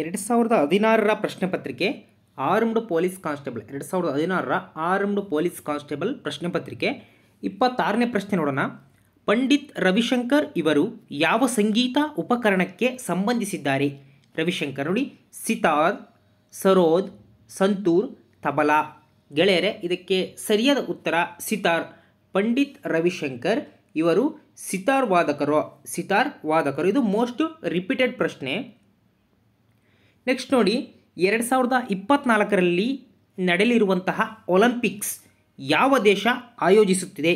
ಎರಡು ಸಾವಿರದ ಹದಿನಾರರ ಪ್ರಶ್ನೆ ಪತ್ರಿಕೆ ಆರ್ಮ್ಡ್ ಪೊಲೀಸ್ ಕಾನ್ಸ್ಟೇಬಲ್ ಎರಡು ಸಾವಿರದ ಹದಿನಾರರ ಆರ್ಮ್ಡ್ ಪೊಲೀಸ್ ಕಾನ್ಸ್ಟೇಬಲ್ ಪ್ರಶ್ನೆ ಪತ್ರಿಕೆ ಇಪ್ಪತ್ತಾರನೇ ಪ್ರಶ್ನೆ ನೋಡೋಣ ಪಂಡಿತ್ ರವಿಶಂಕರ್ ಇವರು ಯಾವ ಸಂಗೀತ ಉಪಕರಣಕ್ಕೆ ಸಂಬಂಧಿಸಿದ್ದಾರೆ ರವಿಶಂಕರ್ ನೋಡಿ ಸಿತಾರ್ ಸರೋದ್ ಸಂತೂರ್ ತಬಲಾ ಗೆಳೆಯರೆ ಇದಕ್ಕೆ ಸರಿಯಾದ ಉತ್ತರ ಸಿತಾರ್ ಪಂಡಿತ್ ರವಿಶಂಕರ್ ಇವರು ಸಿತಾರ್ ವಾದಕರು ಸಿತಾರ್ ವಾದಕರು ಇದು ಮೋಸ್ಟ್ ರಿಪೀಟೆಡ್ ಪ್ರಶ್ನೆ ನೆಕ್ಸ್ಟ್ ನೋಡಿ ಎರಡು ಸಾವಿರದ ಇಪ್ಪತ್ನಾಲ್ಕರಲ್ಲಿ ನಡೆಯಲಿರುವಂತಹ ಒಲಂಪಿಕ್ಸ್ ಯಾವ ದೇಶ ಆಯೋಜಿಸುತ್ತಿದೆ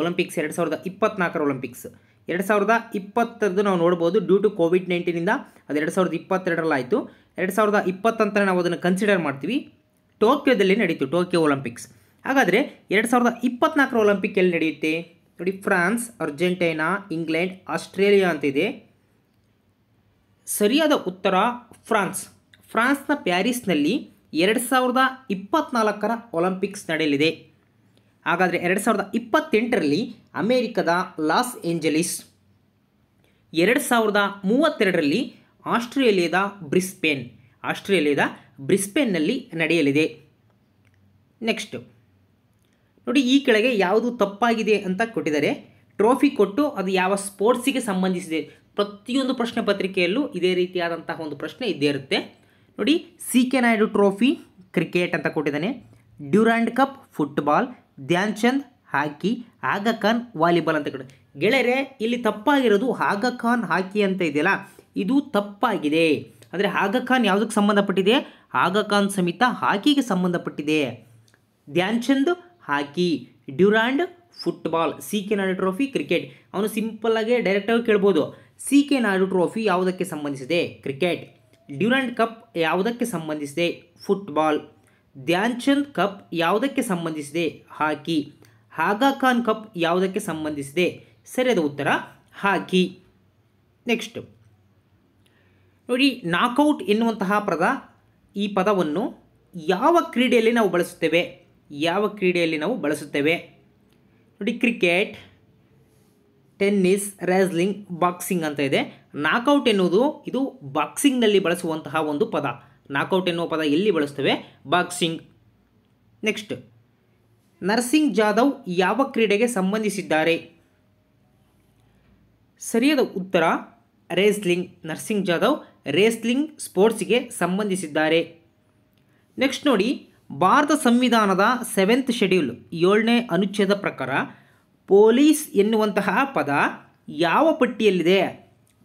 ಒಲಂಪಿಕ್ಸ್ ಎರಡು ಸಾವಿರದ ಇಪ್ಪತ್ನಾಲ್ಕರ ಒಲಂಪಿಕ್ಸ್ ಎರಡು ಸಾವಿರದ ಇಪ್ಪತ್ತರದ್ದು ನಾವು ನೋಡ್ಬೋದು ಡ್ಯೂ ಟು ಕೋವಿಡ್ ನೈನ್ಟೀನಿಂದ ಅದು ಎರಡು ಸಾವಿರದ ಇಪ್ಪತ್ತೆರಡರಲ್ಲಾಯಿತು ಎರಡು ಸಾವಿರದ ಇಪ್ಪತ್ತಂತಲೇ ನಾವು ಅದನ್ನು ಕನ್ಸಿಡರ್ ಮಾಡ್ತೀವಿ ಟೋಕಿಯೋದಲ್ಲಿ ನಡೀತು ಟೋಕಿಯೋ ಒಲಂಪಿಕ್ಸ್ ಹಾಗಾದರೆ ಎರಡು ಸಾವಿರದ ಇಪ್ಪತ್ನಾಲ್ಕರ ಒಲಿಂಪಿಕ್ ಎಲ್ಲಿ ನಡೆಯುತ್ತೆ ನೋಡಿ ಫ್ರಾನ್ಸ್ ಅರ್ಜೆಂಟೈನಾ ಇಂಗ್ಲೆಂಡ್ ಆಸ್ಟ್ರೇಲಿಯಾ ಅಂತಿದೆ ಸರಿಯಾದ ಉತ್ತರ ಫ್ರಾನ್ಸ್ ಫ್ರಾನ್ಸ್ನ ಪ್ಯಾರಿಸ್ನಲ್ಲಿ ಎರಡು ಸಾವಿರದ ಇಪ್ಪತ್ನಾಲ್ಕರ ಒಲಿಂಪಿಕ್ಸ್ ನಡೆಯಲಿದೆ ಹಾಗಾದರೆ ಎರಡು ಸಾವಿರದ ಇಪ್ಪತ್ತೆಂಟರಲ್ಲಿ ಅಮೇರಿಕದ ಲಾಸ್ ಏಂಜಲೀಸ್ ಎರಡು ಸಾವಿರದ ಮೂವತ್ತೆರಡರಲ್ಲಿ ಆಸ್ಟ್ರೇಲಿಯಾದ ಬ್ರಿಸ್ಪೇನ್ ಆಸ್ಟ್ರೇಲಿಯಾದ ಬ್ರಿಸ್ಪೇನ್ನಲ್ಲಿ ನಡೆಯಲಿದೆ ನೆಕ್ಸ್ಟು ನೋಡಿ ಈ ಕೆಳಗೆ ಯಾವುದು ತಪ್ಪಾಗಿದೆ ಅಂತ ಕೊಟ್ಟಿದ್ದಾರೆ ಟ್ರೋಫಿ ಕೊಟ್ಟು ಅದು ಯಾವ ಸ್ಪೋರ್ಟ್ಸಿಗೆ ಸಂಬಂಧಿಸಿದೆ ಪ್ರತಿಯೊಂದು ಪ್ರಶ್ನೆ ಪತ್ರಿಕೆಯಲ್ಲೂ ಇದೇ ರೀತಿಯಾದಂತಹ ಒಂದು ಪ್ರಶ್ನೆ ಇದ್ದೇ ಇರುತ್ತೆ ನೋಡಿ C K Naidu trophy cricket ಅಂತ ಕೊಟ್ಟಿದ್ದಾನೆ Durand cup football Dhyan Chand hockey Aga Khan volleyball ಅಂತ ಕೊಟ್ಟು ಗೆಳೆಯರೆ ಇಲ್ಲಿ ತಪ್ಪಾಗಿರೋದು ಆಗ ಖಾನ್ ಹಾಕಿ ಅಂತ ಇದೆಯಲ್ಲ ಇದು ತಪ್ಪಾಗಿದೆ ಅಂದರೆ ಆಗ ಖಾನ್ ಯಾವುದಕ್ಕೆ ಸಂಬಂಧಪಟ್ಟಿದೆ ಆಗ ಖಾನ್ ಸಮೇತ ಹಾಕಿಗೆ ಸಂಬಂಧಪಟ್ಟಿದೆ Dhyan Chand hockey Durand football C K Naidu trophy cricket ಅವನು ಸಿಂಪಲ್ಲಾಗಿ ಡೈರೆಕ್ಟಾಗಿ ಕೇಳ್ಬೋದು ಸಿ ಕೆ ನಾಯ್ಡು ಟ್ರೋಫಿ ಯಾವುದಕ್ಕೆ ಸಂಬಂಧಿಸಿದೆ ಕ್ರಿಕೆಟ್ ಡ್ಯೂರಂಡ್ ಕಪ್ ಯಾವುದಕ್ಕೆ ಸಂಬಂಧಿಸಿದೆ ಫುಟ್ಬಾಲ್ ಧ್ಯಾನ್ಚಂದ್ ಕಪ್ ಯಾವುದಕ್ಕೆ ಸಂಬಂಧಿಸಿದೆ ಹಾಕಿ ಹಾಗಾಖಾನ್ ಖಾನ್ ಕಪ್ ಯಾವುದಕ್ಕೆ ಸಂಬಂಧಿಸಿದೆ ಸರಿಯಾದ ಉತ್ತರ ಹಾಕಿ ನೆಕ್ಸ್ಟ್ ನೋಡಿ ನಾಕೌಟ್ ಎನ್ನುವಂತಹ ಪದ ಈ ಪದವನ್ನು ಯಾವ ಕ್ರೀಡೆಯಲ್ಲಿ ನಾವು ಬಳಸುತ್ತೇವೆ ಯಾವ ಕ್ರೀಡೆಯಲ್ಲಿ ನಾವು ಬಳಸುತ್ತೇವೆ ನೋಡಿ ಕ್ರಿಕೆಟ್ ಟೆನ್ನಿಸ್ ರ್ಯಾಸ್ಲಿಂಗ್ ಬಾಕ್ಸಿಂಗ್ ಅಂತ ಇದೆ ನಾಕೌಟ್ ಎನ್ನುವುದು ಇದು ಬಾಕ್ಸಿಂಗ್ನಲ್ಲಿ ಬಳಸುವಂತಹ ಒಂದು ಪದ ನಾಕೌಟ್ ಎನ್ನುವ ಪದ ಎಲ್ಲಿ ಬಳಸ್ತೇವೆ ಬಾಕ್ಸಿಂಗ್ ನೆಕ್ಸ್ಟ್ ನರ್ಸಿಂಗ್ ಜಾಧವ್ ಯಾವ ಕ್ರೀಡೆಗೆ ಸಂಬಂಧಿಸಿದ್ದಾರೆ ಸರಿಯಾದ ಉತ್ತರ ರೇಸ್ಲಿಂಗ್ ನರ್ಸಿಂಗ್ ಜಾಧವ್ ರೇಸ್ಲಿಂಗ್ ಸ್ಪೋರ್ಟ್ಸ್ಗೆ ಸಂಬಂಧಿಸಿದ್ದಾರೆ ನೆಕ್ಸ್ಟ್ ನೋಡಿ ಭಾರತ ಸಂವಿಧಾನದ ಸೆವೆಂತ್ ಶೆಡ್ಯೂಲ್ ಏಳನೇ ಅನುಚ್ಛೇದ ಪ್ರಕಾರ ಪೊಲೀಸ್ ಎನ್ನುವಂತಹ ಪದ ಯಾವ ಪಟ್ಟಿಯಲ್ಲಿದೆ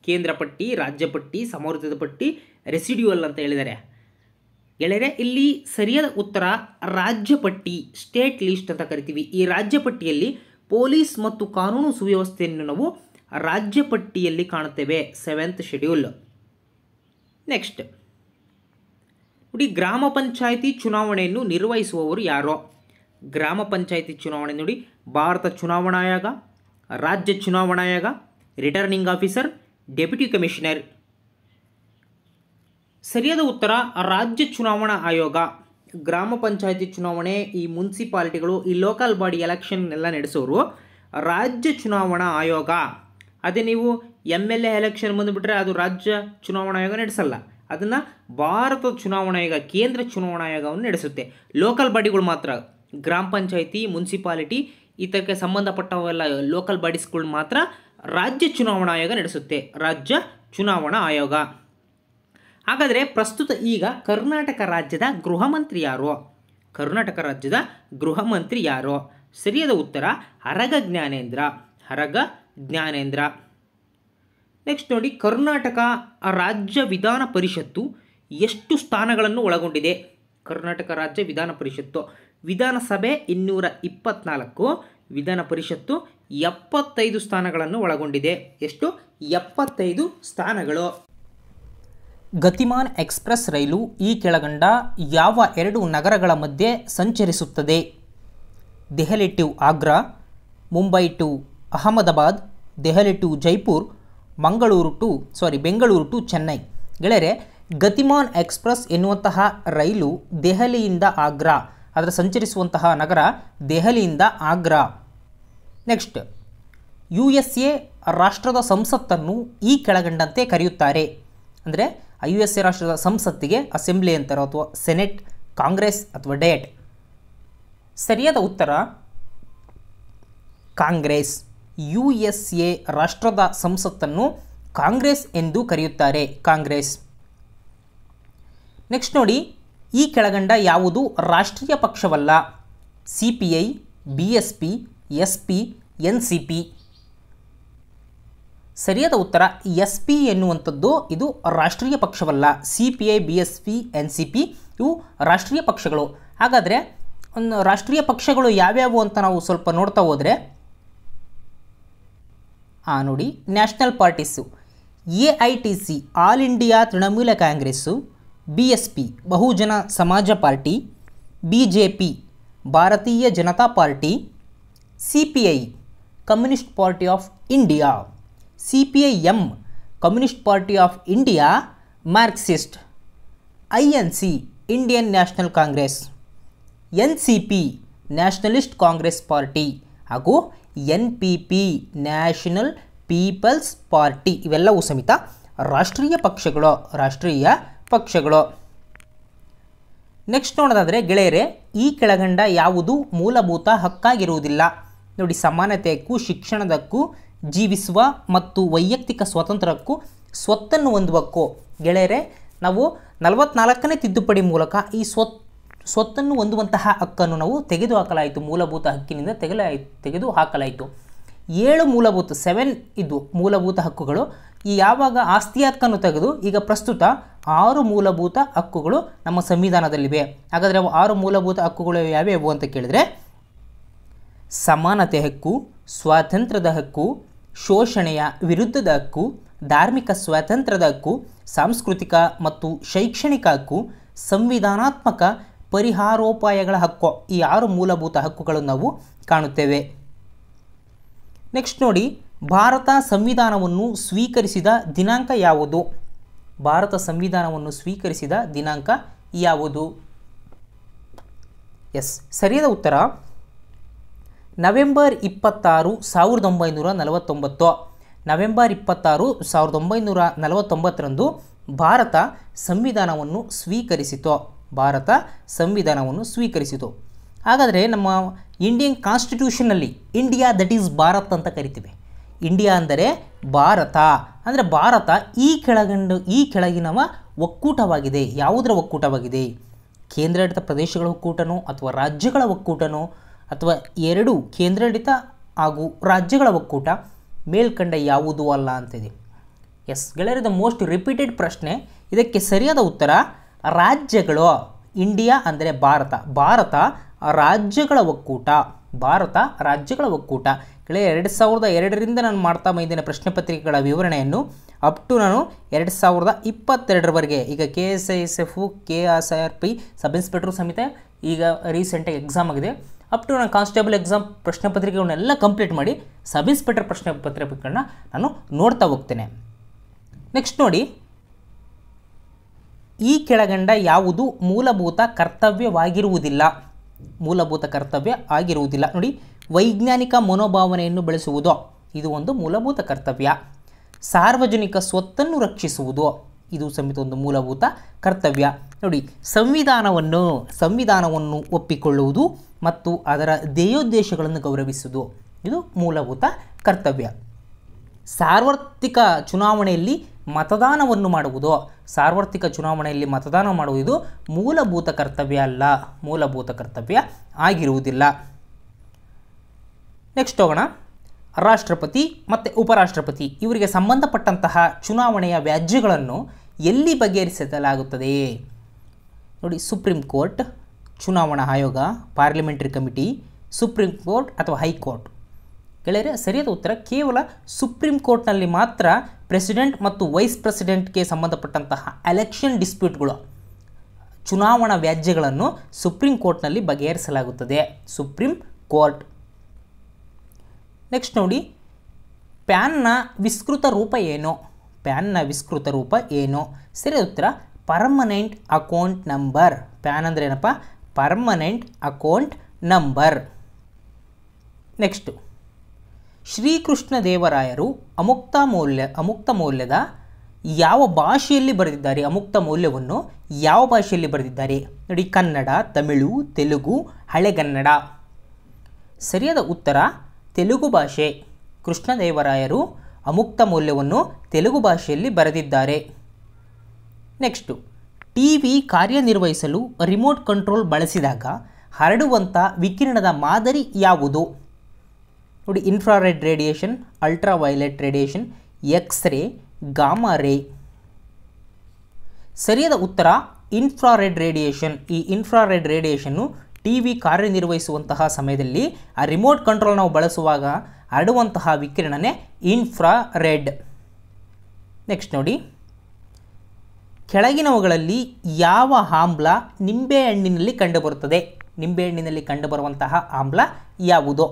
ಕೇಂದ್ರ ಪಟ್ಟಿ ರಾಜ್ಯ ಪಟ್ಟಿ ಸಮರ್ಥದ ಪಟ್ಟಿ ರೆಸಿಡ್ಯೂಯಲ್ ಅಂತ ಹೇಳಿದ್ದಾರೆ ಗೆಳೆಯರೆ ಇಲ್ಲಿ ಸರಿಯಾದ ಉತ್ತರ ರಾಜ್ಯ ಪಟ್ಟಿ ಸ್ಟೇಟ್ ಲಿಸ್ಟ್ ಅಂತ ಕರಿತೀವಿ ಈ ರಾಜ್ಯ ಪಟ್ಟಿಯಲ್ಲಿ ಪೊಲೀಸ್ ಮತ್ತು ಕಾನೂನು ಸುವ್ಯವಸ್ಥೆಯನ್ನು ನಾವು ರಾಜ್ಯ ಪಟ್ಟಿಯಲ್ಲಿ ಕಾಣುತ್ತೇವೆ ಸೆವೆಂತ್ ಶೆಡ್ಯೂಲ್ ನೆಕ್ಸ್ಟ್ ನೋಡಿ ಗ್ರಾಮ ಪಂಚಾಯಿತಿ ಚುನಾವಣೆಯನ್ನು ನಿರ್ವಹಿಸುವವರು ಯಾರೋ ಗ್ರಾಮ ಪಂಚಾಯಿತಿ ಚುನಾವಣೆ ನೋಡಿ ಭಾರತ ಚುನಾವಣಾ ಆಯೋಗ ರಾಜ್ಯ ಚುನಾವಣಾ ಆಯೋಗ ರಿಟರ್ನಿಂಗ್ ಆಫೀಸರ್ ಡೆಪ್ಯುಟಿ ಕಮಿಷನರ್ ಸರಿಯಾದ ಉತ್ತರ ರಾಜ್ಯ ಚುನಾವಣಾ ಆಯೋಗ ಗ್ರಾಮ ಪಂಚಾಯಿತಿ ಚುನಾವಣೆ ಈ ಮುನ್ಸಿಪಾಲಿಟಿಗಳು ಈ ಲೋಕಲ್ ಬಾಡಿ ಎಲೆಕ್ಷನ್ ಎಲ್ಲ ನಡೆಸೋರು ರಾಜ್ಯ ಚುನಾವಣಾ ಆಯೋಗ ಅದೇ ನೀವು ಎಮ್ ಎಲ್ ಎ ಎಲೆಕ್ಷನ್ ಬಂದುಬಿಟ್ರೆ ಅದು ರಾಜ್ಯ ಚುನಾವಣಾ ಆಯೋಗ ನಡೆಸಲ್ಲ ಅದನ್ನು ಭಾರತ ಚುನಾವಣಾ ಆಯೋಗ ಕೇಂದ್ರ ಚುನಾವಣಾ ಆಯೋಗವನ್ನು ನಡೆಸುತ್ತೆ ಲೋಕಲ್ ಬಾಡಿಗಳು ಮಾತ್ರ ಗ್ರಾಮ ಪಂಚಾಯಿತಿ ಮುನ್ಸಿಪಾಲಿಟಿ ಇದಕ್ಕೆ ಸಂಬಂಧಪಟ್ಟವೆಲ್ಲ ಲೋಕಲ್ ಬಾಡೀಸ್ಗಳು ಮಾತ್ರ ರಾಜ್ಯ ಚುನಾವಣಾ ಆಯೋಗ ನಡೆಸುತ್ತೆ ರಾಜ್ಯ ಚುನಾವಣಾ ಆಯೋಗ ಹಾಗಾದರೆ ಪ್ರಸ್ತುತ ಈಗ ಕರ್ನಾಟಕ ರಾಜ್ಯದ ಗೃಹ ಮಂತ್ರಿ ಯಾರು ಕರ್ನಾಟಕ ರಾಜ್ಯದ ಗೃಹ ಮಂತ್ರಿ ಯಾರು ಸರಿಯಾದ ಉತ್ತರ ಹರಗ ಜ್ಞಾನೇಂದ್ರ ಹರಗ ಜ್ಞಾನೇಂದ್ರ ನೆಕ್ಸ್ಟ್ ನೋಡಿ ಕರ್ನಾಟಕ ರಾಜ್ಯ ವಿಧಾನ ಪರಿಷತ್ತು ಎಷ್ಟು ಸ್ಥಾನಗಳನ್ನು ಒಳಗೊಂಡಿದೆ ಕರ್ನಾಟಕ ರಾಜ್ಯ ವಿಧಾನ ಪರಿಷತ್ತು ವಿಧಾನಸಭೆ ಇನ್ನೂರ ಇಪ್ಪತ್ನಾಲ್ಕು ವಿಧಾನ ಪರಿಷತ್ತು ಎಪ್ಪತ್ತೈದು ಸ್ಥಾನಗಳನ್ನು ಒಳಗೊಂಡಿದೆ ಎಷ್ಟು ಎಪ್ಪತ್ತೈದು ಸ್ಥಾನಗಳು ಗತಿಮಾನ್ ಎಕ್ಸ್ಪ್ರೆಸ್ ರೈಲು ಈ ಕೆಳಗಂಡ ಯಾವ ಎರಡು ನಗರಗಳ ಮಧ್ಯೆ ಸಂಚರಿಸುತ್ತದೆ Delhi to Agra Mumbai to Ahmedabad Delhi to Jaipur Mangaluru to sorry Bengaluru to Chennai ಗೆಳೆಯರೆ ಗತಿಮಾನ್ ಎಕ್ಸ್ಪ್ರೆಸ್ ಎನ್ನುವಂತಹ ರೈಲು ದೆಹಲಿಯಿಂದ ಆಗ್ರಾ ಅದರ ಸಂಚರಿಸುವಂತಹ ನಗರ ದೆಹಲಿಯಿಂದ Agra next U S A ರಾಷ್ಟ್ರದ ಸಂಸತ್ತನ್ನು ಈ ಕೆಳಗಂಡಂತೆ ಕರೆಯುತ್ತಾರೆ ಅಂದರೆ ಯು ಎಸ್ ಎ ರಾಷ್ಟ್ರದ ಸಂಸತ್ತಿಗೆ ಅಸೆಂಬ್ಲಿ ಅಂತಾರೋ ಅಥವಾ ಸೆನೆಟ್ ಕಾಂಗ್ರೆಸ್ ಅಥವಾ ಡೇಟ್ ಸರಿಯಾದ ಉತ್ತರ ಕಾಂಗ್ರೆಸ್ ಯು ಎಸ್ ಎ ರಾಷ್ಟ್ರದ ಸಂಸತ್ತನ್ನು ಕಾಂಗ್ರೆಸ್ ಎಂದು ಕರೆಯುತ್ತಾರೆ ಕಾಂಗ್ರೆಸ್ ನೆಕ್ಸ್ಟ್ ನೋಡಿ ಈ ಕೆಳಗಂಡ ಯಾವುದು ರಾಷ್ಟ್ರೀಯ ಪಕ್ಷವಲ್ಲ C P I B S P S P N C P ಸರಿಯಾದ ಉತ್ತರ ಎಸ್ ಪಿ ಎನ್ನುವಂಥದ್ದು ಇದು ರಾಷ್ಟ್ರೀಯ ಪಕ್ಷವಲ್ಲ C P I B S P N C P ಇವು ರಾಷ್ಟ್ರೀಯ ಪಕ್ಷಗಳು ಹಾಗಾದರೆ ಒಂದು ರಾಷ್ಟ್ರೀಯ ಪಕ್ಷಗಳು ಯಾವ್ಯಾವು ಅಂತ ನಾವು ಸ್ವಲ್ಪ ನೋಡ್ತಾ ಹೋದರೆ ಹಾಂ ನೋಡಿ national parties A I T C all India Trinamool Congress B S P Bahujan Samaj party B J P Bharatiya Janata party C P I communist party of India C P I M communist party of India Marxist I N C Indian national Congress N C P nationalist Congress party ಹಾಗೂ N P P national people's party ಇವೆಲ್ಲವೂ ಸಮೇತ ರಾಷ್ಟ್ರೀಯ ಪಕ್ಷಗಳು ರಾಷ್ಟ್ರೀಯ ಪಕ್ಷಗಳು next ನೋಡೋದಾದರೆ ಗೆಳೆಯರೆ ಈ ಕೆಳಗಂಡ ಯಾವುದು ಮೂಲಭೂತ ಹಕ್ಕಾಗಿರುವುದಿಲ್ಲ ನೋಡಿ ಸಮಾನತೆಯಕ್ಕೂ ಶಿಕ್ಷಣದಕ್ಕೂ ಜೀವಿಸುವ ಮತ್ತು ವೈಯಕ್ತಿಕ ಸ್ವಾತಂತ್ರ್ಯಕ್ಕೂ ಸ್ವತ್ತನ್ನು ಹೊಂದುವಕ್ಕೂ ಗೆಳೆಯರೆ ನಾವು ನಲವತ್ತ್ನಾಲ್ಕನೇ ತಿದ್ದುಪಡಿ ಮೂಲಕ ಈ ಸ್ವತ್ ಸ್ವತ್ತನ್ನು ಹೊಂದುವಂತಹ ಹಕ್ಕನ್ನು ನಾವು ತೆಗೆದುಹಾಕಲಾಯಿತು ಮೂಲಭೂತ ಹಕ್ಕಿನಿಂದ ತೆಗೆಲಾಯಿತು ತೆಗೆದು ಹಾಕಲಾಯಿತು ಏಳು ಮೂಲಭೂತ ಸೆವೆನ್ ಇದು ಮೂಲಭೂತ ಹಕ್ಕುಗಳು ಈ ಯಾವಾಗ ಆಸ್ತಿ ಹಕ್ಕನ್ನು ತೆಗೆದು ಈಗ ಪ್ರಸ್ತುತ ಆರು ಮೂಲಭೂತ ಹಕ್ಕುಗಳು ನಮ್ಮ ಸಂವಿಧಾನದಲ್ಲಿವೆ ಹಾಗಾದರೆ ಅವು ಆರು ಮೂಲಭೂತ ಹಕ್ಕುಗಳು ಯಾವ್ಯಾವು ಅಂತ ಕೇಳಿದರೆ ಸಮಾನತೆ ಹಕ್ಕು ಸ್ವಾತಂತ್ರ್ಯದ ಹಕ್ಕು ಶೋಷಣೆಯ ವಿರುದ್ಧದ ಹಕ್ಕು ಧಾರ್ಮಿಕ ಸ್ವಾತಂತ್ರ್ಯದ ಹಕ್ಕು ಸಾಂಸ್ಕೃತಿಕ ಮತ್ತು ಶೈಕ್ಷಣಿಕ ಹಕ್ಕು ಸಂವಿಧಾನಾತ್ಮಕ ಪರಿಹಾರೋಪಾಯಗಳ ಹಕ್ಕು ಈ ಆರು ಮೂಲಭೂತ ಹಕ್ಕುಗಳನ್ನು ನಾವು ಕಾಣುತ್ತೇವೆ ನೆಕ್ಸ್ಟ್ ನೋಡಿ ಭಾರತ ಸಂವಿಧಾನವನ್ನು ಸ್ವೀಕರಿಸಿದ ದಿನಾಂಕ ಯಾವುದು ಭಾರತ ಸಂವಿಧಾನವನ್ನು ಸ್ವೀಕರಿಸಿದ ದಿನಾಂಕ ಯಾವುದು ಎಸ್ ಸರಿಯಾದ ಉತ್ತರ ನವೆಂಬರ್ ಇಪ್ಪತ್ತಾರು ಸಾವಿರದ ಒಂಬೈನೂರ ನಲವತ್ತೊಂಬತ್ತು ನವೆಂಬರ್ ಇಪ್ಪತ್ತಾರು ಸಾವಿರದ ಒಂಬೈನೂರ ನಲವತ್ತೊಂಬತ್ತರಂದು ಭಾರತ ಸಂವಿಧಾನವನ್ನು ಸ್ವೀಕರಿಸಿತು ಭಾರತ ಸಂವಿಧಾನವನ್ನು ಸ್ವೀಕರಿಸಿತು ಹಾಗಾದರೆ ನಮ್ಮ ಇಂಡಿಯನ್ ಕಾನ್ಸ್ಟಿಟ್ಯೂಷನಲ್ಲಿ ಇಂಡಿಯಾ ದಟ್ ಈಸ್ ಭಾರತ್ ಅಂತ ಕರಿತೀವಿ ಇಂಡಿಯಾ ಅಂದರೆ ಭಾರತ ಅಂದರೆ ಭಾರತ ಈ ಕೆಳಗಂಡು ಈ ಕೆಳಗಿನವ ಒಕ್ಕೂಟವಾಗಿದೆ ಯಾವುದರ ಒಕ್ಕೂಟವಾಗಿದೆ ಕೇಂದ್ರಾಡಳಿತ ಪ್ರದೇಶಗಳ ಒಕ್ಕೂಟನೋ ಅಥವಾ ರಾಜ್ಯಗಳ ಒಕ್ಕೂಟನೋ ಅಥವಾ ಎರಡು ಕೇಂದ್ರಾಡಳಿತ ಹಾಗೂ ರಾಜ್ಯಗಳ ಒಕ್ಕೂಟ ಮೇಲ್ಕಂಡ ಯಾವುದೂ ಅಲ್ಲ ಅಂತಿದೆ ಎಸ್ ಗೆಳೆಯರದ ಮೋಸ್ಟ್ ರಿಪೀಟೆಡ್ ಪ್ರಶ್ನೆ ಇದಕ್ಕೆ ಸರಿಯಾದ ಉತ್ತರ ರಾಜ್ಯಗಳು ಇಂಡಿಯಾ ಅಂದರೆ ಭಾರತ ಭಾರತ ರಾಜ್ಯಗಳ ಒಕ್ಕೂಟ ಭಾರತ ರಾಜ್ಯಗಳ ಒಕ್ಕೂಟ ಗೆಳೆಯ ಎರಡು ಸಾವಿರದ ಎರಡರಿಂದ ನಾನು ಮಾಡ್ತಾ ಬಂದಿದ್ದೇನೆ ಪ್ರಶ್ನೆ ಪತ್ರಿಕೆಗಳ ವಿವರಣೆಯನ್ನು ಅಪ್ ಟು ನಾನು ಎರಡು ಸಾವಿರದ ಇಪ್ಪತ್ತೆರಡರವರೆಗೆ ಈಗ K S I S F K S I R P sub inspector ಸಮೇತ ಈಗ ರೀಸೆಂಟಾಗಿ ಎಕ್ಸಾಮ್ ಆಗಿದೆ ಅಪ್ ಟು ನಾನು ಕಾನ್ಸ್ಟೇಬಲ್ ಎಕ್ಸಾಮ್ ಪ್ರಶ್ನೆ ಪತ್ರಿಕೆಗಳನ್ನೆಲ್ಲ ಕಂಪ್ಲೀಟ್ ಮಾಡಿ ಸಬ್ ಇನ್ಸ್ಪೆಕ್ಟರ್ ಪ್ರಶ್ನೆ ಪತ್ರಿಕೆಗಳನ್ನ ನಾನು ನೋಡ್ತಾ ಹೋಗ್ತೇನೆ ನೆಕ್ಸ್ಟ್ ನೋಡಿ ಈ ಕೆಳಗಂಡ ಯಾವುದು ಮೂಲಭೂತ ಕರ್ತವ್ಯವಾಗಿರುವುದಿಲ್ಲ ಮೂಲಭೂತ ಕರ್ತವ್ಯ ಆಗಿರುವುದಿಲ್ಲ ನೋಡಿ ವೈಜ್ಞಾನಿಕ ಮನೋಭಾವನೆಯನ್ನು ಬೆಳೆಸುವುದು ಇದು ಒಂದು ಮೂಲಭೂತ ಕರ್ತವ್ಯ ಸಾರ್ವಜನಿಕ ಸ್ವತ್ತನ್ನು ರಕ್ಷಿಸುವುದು ಇದು ಸಮೇತ ಒಂದು ಮೂಲಭೂತ ಕರ್ತವ್ಯ ನೋಡಿ ಸಂವಿಧಾನವನ್ನು ಸಂವಿಧಾನವನ್ನು ಒಪ್ಪಿಕೊಳ್ಳುವುದು ಮತ್ತು ಅದರ ಧ್ಯೇಯೋದ್ದೇಶಗಳನ್ನು ಗೌರವಿಸುವುದು ಇದು ಮೂಲಭೂತ ಕರ್ತವ್ಯ ಸಾರ್ವತ್ರಿಕ ಚುನಾವಣೆಯಲ್ಲಿ ಮತದಾನವನ್ನು ಮಾಡುವುದು ಸಾರ್ವತ್ರಿಕ ಚುನಾವಣೆಯಲ್ಲಿ ಮತದಾನ ಮಾಡುವುದು ಮೂಲಭೂತ ಕರ್ತವ್ಯ ಅಲ್ಲ ಮೂಲಭೂತ ಕರ್ತವ್ಯ ಆಗಿರುವುದಿಲ್ಲ ನೆಕ್ಸ್ಟ್ ಹೋಗೋಣ ರಾಷ್ಟ್ರಪತಿ ಮತ್ತು ಉಪರಾಷ್ಟ್ರಪತಿ ಇವರಿಗೆ ಸಂಬಂಧಪಟ್ಟಂತಹ ಚುನಾವಣೆಯ ವ್ಯಾಜ್ಯಗಳನ್ನು ಎಲ್ಲಿ ಬಗೆಹರಿಸಲಾಗುತ್ತದೆ ನೋಡಿ ಸುಪ್ರೀಂ ಕೋರ್ಟ್ ಚುನಾವಣಾ ಆಯೋಗ ಪಾರ್ಲಿಮೆಂಟರಿ ಕಮಿಟಿ ಸುಪ್ರೀಂ ಕೋರ್ಟ್ ಅಥವಾ ಹೈಕೋರ್ಟ್ ಗೆಳೆಯರೆ ಸರಿಯಾದ ಉತ್ತರ ಕೇವಲ ಸುಪ್ರೀಂ ಕೋರ್ಟ್ನಲ್ಲಿ ಮಾತ್ರ ಪ್ರೆಸಿಡೆಂಟ್ ಮತ್ತು ವೈಸ್ ಪ್ರೆಸಿಡೆಂಟ್ಗೆ ಸಂಬಂಧಪಟ್ಟಂತಹ ಎಲೆಕ್ಷನ್ ಡಿಸ್ಪ್ಯೂಟ್ಗಳು ಚುನಾವಣಾ ವ್ಯಾಜ್ಯಗಳನ್ನು ಸುಪ್ರೀಂ ಕೋರ್ಟ್ನಲ್ಲಿ ಬಗೆಹರಿಸಲಾಗುತ್ತದೆ ಸುಪ್ರೀಂ ಕೋರ್ಟ್ ನೆಕ್ಸ್ಟ್ ನೋಡಿ ಪ್ಯಾನ್ನ ವಿಸ್ತೃತ ರೂಪ ಏನು ಪ್ಯಾನ್ನ ವಿಸ್ತೃತ ರೂಪ ಏನು ಸರಿ ಉತ್ತರ ಪರ್ಮನೆಂಟ್ ಅಕೌಂಟ್ ನಂಬರ್ ಪ್ಯಾನ್ ಅಂದರೆ ಏನಪ್ಪ permanent account number next Srikrishna ದೇವರಾಯರು ಅಮುಕ್ತ ಮೌಲ್ಯ ಅಮುಕ್ತ ಮೌಲ್ಯದ ಯಾವ ಭಾಷೆಯಲ್ಲಿ ಬರೆದಿದ್ದಾರೆ ಅಮುಕ್ತ ಮೌಲ್ಯವನ್ನು ಯಾವ ಭಾಷೆಯಲ್ಲಿ ಬರೆದಿದ್ದಾರೆ ನೋಡಿ ಕನ್ನಡ ತಮಿಳು ತೆಲುಗು ಹಳೆಗನ್ನಡ ಸರಿಯಾದ ಉತ್ತರ ತೆಲುಗು ಭಾಷೆ ಕೃಷ್ಣದೇವರಾಯರು ಅಮುಕ್ತ ಮೌಲ್ಯವನ್ನು ತೆಲುಗು ಭಾಷೆಯಲ್ಲಿ ಬರೆದಿದ್ದಾರೆ ನೆಕ್ಸ್ಟು ಟಿ ವಿ ಕಾರ್ಯನಿರ್ವಹಿಸಲು ರಿಮೋಟ್ ಕಂಟ್ರೋಲ್ ಬಳಸಿದಾಗ ಹರಡುವಂಥ ವಿಕಿರಣದ ಮಾದರಿ ಯಾವುದು ನೋಡಿ infrared radiation ultraviolet radiation x ray ray ray ಸರಿಯಾದ ಉತ್ತರ ಇನ್ಫ್ರಾರೆಡ್ ರೇಡಿಯೇಷನ್ ಈ ಇನ್ಫ್ರಾರೆಡ್ ರೇಡಿಯೇಷನ್ನು ಟಿ ವಿ ಕಾರ್ಯನಿರ್ವಹಿಸುವಂತಹ ಸಮಯದಲ್ಲಿ ಆ ರಿಮೋಟ್ ಕಂಟ್ರೋಲ್ ನಾವು ಬಳಸುವಾಗ ಹರಡುವಂತಹ ವಿಕಿರಣನೇ ಇನ್ಫ್ರಾ ರೆಡ್ ನೆಕ್ಸ್ಟ್ ನೋಡಿ ಕೆಳಗಿನವುಗಳಲ್ಲಿ ಯಾವ ಆಮ್ಲ ನಿಂಬೆಹಣ್ಣಿನಲ್ಲಿ ಕಂಡುಬರುತ್ತದೆ ನಿಂಬೆಹಣ್ಣಿನಲ್ಲಿ ಕಂಡುಬರುವಂತಹ ಆಮ್ಲ ಯಾವುದು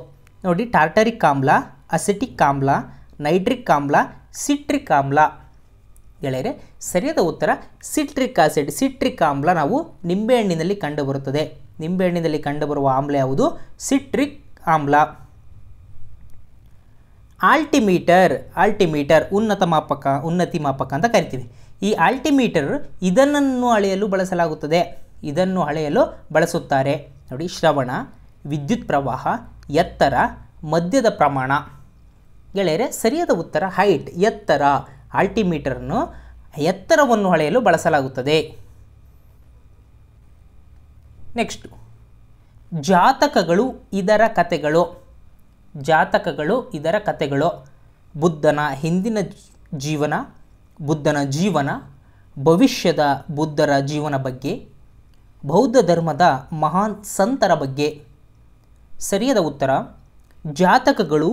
ನೋಡಿ ಟಾರ್ಟರಿಕ್ ಆಮ್ಲ ಅಸಿಟಿಕ್ ಆಮ್ಲ ನೈಟ್ರಿಕ್ ಆಮ್ಲ ಸಿಟ್ರಿಕ್ ಆಮ್ಲ ಗೆಳೆಯರೆ ಸರಿಯಾದ ಉತ್ತರ ಸಿಟ್ರಿಕ್ ಆಸಿಡ್ ಸಿಟ್ರಿಕ್ ಆಮ್ಲ ನಾವು ನಿಂಬೆಹಣ್ಣಿನಲ್ಲಿ ಕಂಡುಬರುತ್ತದೆ ನಿಂಬೆಹಣ್ಣಿನಲ್ಲಿ ಕಂಡುಬರುವ ಆಮ್ಲ ಯಾವುದು ಸಿಟ್ರಿಕ್ ಆಮ್ಲ ಆಲ್ಟಿಮೀಟರ್ ಆಲ್ಟಿಮೀಟರ್ ಉನ್ನತ ಮಾಪಕ ಉನ್ನತಿ ಮಾಪಕ ಅಂತ ಕರಿತೀವಿ ಈ ಆಲ್ಟಿಮೀಟರ್ ಇದನ್ನು ಅಳೆಯಲು ಬಳಸಲಾಗುತ್ತದೆ ಇದನ್ನು ಅಳೆಯಲು ಬಳಸುತ್ತಾರೆ ನೋಡಿ ಶ್ರವಣ ವಿದ್ಯುತ್ ಪ್ರವಾಹ ಎತ್ತರ ಮದ್ಯದ ಪ್ರಮಾಣ ಗೆಳೆಯರೆ ಸರಿಯಾದ ಉತ್ತರ ಹೈಟ್ ಎತ್ತರ ಆಲ್ಟಿಮೀಟರನ್ನು ಎತ್ತರವನ್ನು ಅಳೆಯಲು ಬಳಸಲಾಗುತ್ತದೆ ನೆಕ್ಸ್ಟು ಜಾತಕಗಳು ಇದರ ಕತೆಗಳು ಜಾತಕಗಳು ಇದರ ಕತೆಗಳು ಬುದ್ಧನ ಹಿಂದಿನ ಜೀವನ ಬುದ್ಧನ ಜೀವನ ಭವಿಷ್ಯದ ಬುದ್ಧರ ಜೀವನ ಬಗ್ಗೆ ಬೌದ್ಧ ಧರ್ಮದ ಮಹಾನ್ ಸಂತರ ಬಗ್ಗೆ ಸರಿಯಾದ ಉತ್ತರ ಜಾತಕಗಳು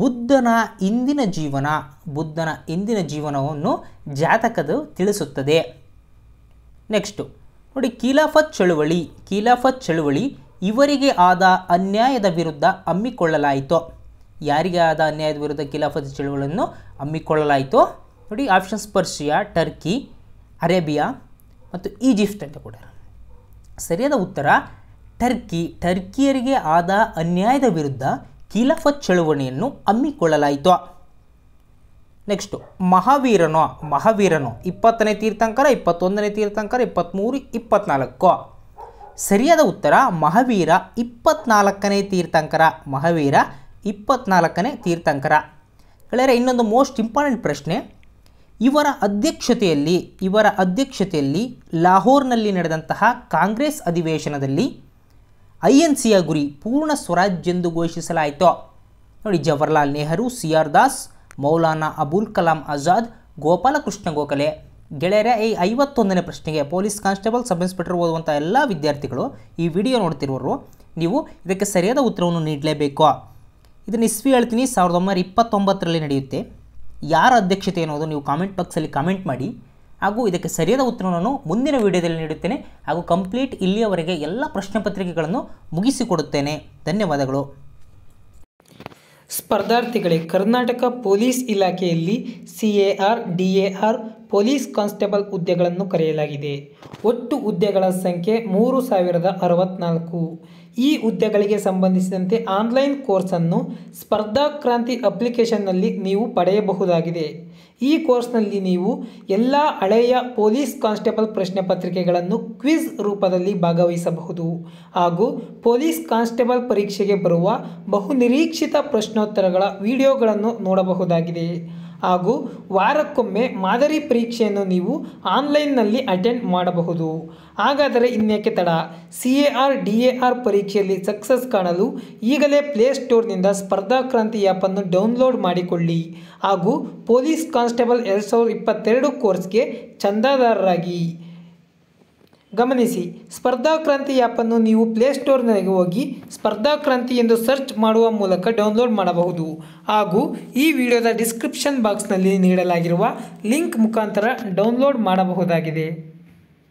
ಬುದ್ಧನ ಇಂದಿನ ಜೀವನ ಬುದ್ಧನ ಇಂದಿನ ಜೀವನವನ್ನು ಜಾತಕದ ತಿಳಿಸುತ್ತದೆ ನೆಕ್ಸ್ಟು ನೋಡಿ ಖಿಲಾಫತ್ ಚಳುವಳಿ ಖಿಲಾಫತ್ ಚಳುವಳಿ ಇವರಿಗೆ ಆದ ಅನ್ಯಾಯದ ವಿರುದ್ಧ ಹಮ್ಮಿಕೊಳ್ಳಲಾಯಿತು ಯಾರಿಗೆ ಆದ ಅನ್ಯಾಯದ ವಿರುದ್ಧ ಖಿಲಾಫತ್ ಚಳುವಳಿಯನ್ನು ಹಮ್ಮಿಕೊಳ್ಳಲಾಯಿತು ನೋಡಿ ಆಪ್ಷನ್ಸ್ ಪರ್ಷಿಯಾ ಟರ್ಕಿ ಅರೇಬಿಯಾ ಮತ್ತು ಈಜಿಪ್ಟ್ ಅಂತ ಕೂಡ ಸರಿಯಾದ ಉತ್ತರ ಟರ್ಕಿ ಟರ್ಕಿಯರಿಗೆ ಆದ ಅನ್ಯಾಯದ ವಿರುದ್ಧ ಖಿಲಾಫತ್ ಚಳುವಳಿಯನ್ನು ಹಮ್ಮಿಕೊಳ್ಳಲಾಯಿತು ನೆಕ್ಸ್ಟು ಮಹಾವೀರನು ಮಹಾವೀರನು ಇಪ್ಪತ್ತನೇ ತೀರ್ಥಂಕರ ಇಪ್ಪತ್ತೊಂದನೇ ತೀರ್ಥಂಕರ ಇಪ್ಪತ್ತ್ಮೂರು ಇಪ್ಪತ್ತ್ನಾಲ್ಕು ಸರಿಯಾದ ಉತ್ತರ ಮಹಾವೀರ ಇಪ್ಪತ್ನಾಲ್ಕನೇ ತೀರ್ಥಂಕರ ಮಹಾವೀರ ಇಪ್ಪತ್ನಾಲ್ಕನೇ ತೀರ್ಥಂಕರ ಗೆಳೆಯರೆ ಇನ್ನೊಂದು ಮೋಸ್ಟ್ ಇಂಪಾರ್ಟೆಂಟ್ ಪ್ರಶ್ನೆ ಇವರ ಅಧ್ಯಕ್ಷತೆಯಲ್ಲಿ ಇವರ ಅಧ್ಯಕ್ಷತೆಯಲ್ಲಿ ಲಾಹೋರ್ನಲ್ಲಿ ನಡೆದಂತಹ ಕಾಂಗ್ರೆಸ್ ಅಧಿವೇಶನದಲ್ಲಿ ಐ ಎನ್ ಸಿಯ ಗುರಿ ಪೂರ್ಣ ಸ್ವರಾಜ್ಯ ಎಂದು ಘೋಷಿಸಲಾಯಿತು ನೋಡಿ ಜವಹರ್ಲಾಲ್ ನೆಹರು ಸಿ ಆರ್ ದಾಸ್ ಮೌಲಾನಾ ಅಬುಲ್ ಕಲಾಂ ಆಜಾದ್ ಗೋಪಾಲಕೃಷ್ಣ ಗೋಖಲೆ ಗೆಳೆಯರೇ ಈ ಐವತ್ತೊಂದನೇ ಪ್ರಶ್ನೆಗೆ ಪೊಲೀಸ್ ಕಾನ್ಸ್ಟೇಬಲ್ ಸಬ್ ಇನ್ಸ್ಪೆಕ್ಟರ್ ಓದುವಂಥ ಎಲ್ಲ ವಿದ್ಯಾರ್ಥಿಗಳು ಈ ವಿಡಿಯೋ ನೋಡ್ತಿರೋರು ನೀವು ಇದಕ್ಕೆ ಸರಿಯಾದ ಉತ್ತರವನ್ನು ನೀಡಲೇಬೇಕು ಇದನ್ನು ಇಸ್ವಿ ಹೇಳ್ತೀನಿ ಸಾವಿರದ ಒಂಬೈನೂರ ಇಪ್ಪತ್ತೊಂಬತ್ತರಲ್ಲಿ ನಡೆಯುತ್ತೆ ಯಾರ ಅಧ್ಯಕ್ಷತೆ ಅನ್ನೋದು ನೀವು ಕಾಮೆಂಟ್ ಬಾಕ್ಸಲ್ಲಿ ಕಾಮೆಂಟ್ ಮಾಡಿ ಹಾಗೂ ಇದಕ್ಕೆ ಸರಿಯಾದ ಉತ್ತರವನ್ನು ಮುಂದಿನ ವಿಡಿಯೋದಲ್ಲಿ ನೀಡುತ್ತೇನೆ ಹಾಗೂ ಕಂಪ್ಲೀಟ್ ಇಲ್ಲಿಯವರೆಗೆ ಎಲ್ಲ ಪ್ರಶ್ನೆ ಪತ್ರಿಕೆಗಳನ್ನು ಮುಗಿಸಿಕೊಡುತ್ತೇನೆ ಧನ್ಯವಾದಗಳು ಸ್ಪರ್ಧಾರ್ಥಿಗಳೇ ಕರ್ನಾಟಕ ಪೊಲೀಸ್ ಇಲಾಖೆಯಲ್ಲಿ C A R D A R police constable ಹುದ್ದೆಗಳನ್ನು ಕರೆಯಲಾಗಿದೆ ಒಟ್ಟು ಹುದ್ದೆಗಳ ಸಂಖ್ಯೆ ಮೂರು ಸಾವಿರದ ಅರವತ್ತ್ನಾಲ್ಕು ಈ ಹುದ್ದೆಗಳಿಗೆ ಸಂಬಂಧಿಸಿದಂತೆ ಆನ್ಲೈನ್ ಕೋರ್ಸನ್ನು ಸ್ಪರ್ಧಾಕ್ರಾಂತಿ ಅಪ್ಲಿಕೇಶನ್ನಲ್ಲಿ ನೀವು ಪಡೆಯಬಹುದಾಗಿದೆ ಈ ಕೋರ್ಸ್ನಲ್ಲಿ ನೀವು ಎಲ್ಲ ಹಳೆಯ ಪೊಲೀಸ್ ಕಾನ್ಸ್ಟೇಬಲ್ ಪ್ರಶ್ನೆ ಪತ್ರಿಕೆಗಳನ್ನು ಕ್ವಿಜ್ ರೂಪದಲ್ಲಿ ಭಾಗವಹಿಸಬಹುದು ಹಾಗೂ ಪೊಲೀಸ್ ಕಾನ್ಸ್ಟೇಬಲ್ ಪರೀಕ್ಷೆಗೆ ಬರುವ ಬಹುನಿರೀಕ್ಷಿತ ಪ್ರಶ್ನೋತ್ತರಗಳ ವಿಡಿಯೋಗಳನ್ನು ನೋಡಬಹುದಾಗಿದೆ ಹಾಗೂ ವಾರಕ್ಕೊಮ್ಮೆ ಮಾದರಿ ಪರೀಕ್ಷೆಯನ್ನು ನೀವು ಆನ್ಲೈನ್ನಲ್ಲಿ ಅಟೆಂಡ್ ಮಾಡಬಹುದು ಹಾಗಾದರೆ ಇನ್ನೇಕೆ ತಡ C A R D A R ಪರೀಕ್ಷೆಯಲ್ಲಿ ಸಕ್ಸಸ್ ಕಾಣಲು ಈಗಲೇ ಪ್ಲೇಸ್ಟೋರ್ನಿಂದ ಸ್ಪರ್ಧಾ ಕ್ರಾಂತಿ ಆ್ಯಪನ್ನು ಡೌನ್ಲೋಡ್ ಮಾಡಿಕೊಳ್ಳಿ ಹಾಗೂ ಪೊಲೀಸ್ ಕಾನ್ಸ್ಟೇಬಲ್ ಎರಡು ಸಾವಿರದ ಇಪ್ಪತ್ತೆರಡು ಕೋರ್ಸ್ಗೆ ಚಂದಾದಾರರಾಗಿ ಗಮನಿಸಿ ಸ್ಪರ್ಧಾ ಕ್ರಾಂತಿ ಆ್ಯಪನ್ನು ನೀವು ಪ್ಲೇಸ್ಟೋರ್ನಲ್ಲಿ ಹೋಗಿ ಸ್ಪರ್ಧಾ ಕ್ರಾಂತಿ ಎಂದು ಸರ್ಚ್ ಮಾಡುವ ಮೂಲಕ ಡೌನ್ಲೋಡ್ ಮಾಡಬಹುದು ಹಾಗೂ ಈ ವಿಡಿಯೋದ ಡಿಸ್ಕ್ರಿಪ್ಷನ್ ಬಾಕ್ಸ್ನಲ್ಲಿ ನೀಡಲಾಗಿರುವ ಲಿಂಕ್ ಮುಖಾಂತರ ಡೌನ್ಲೋಡ್ ಮಾಡಬಹುದಾಗಿದೆ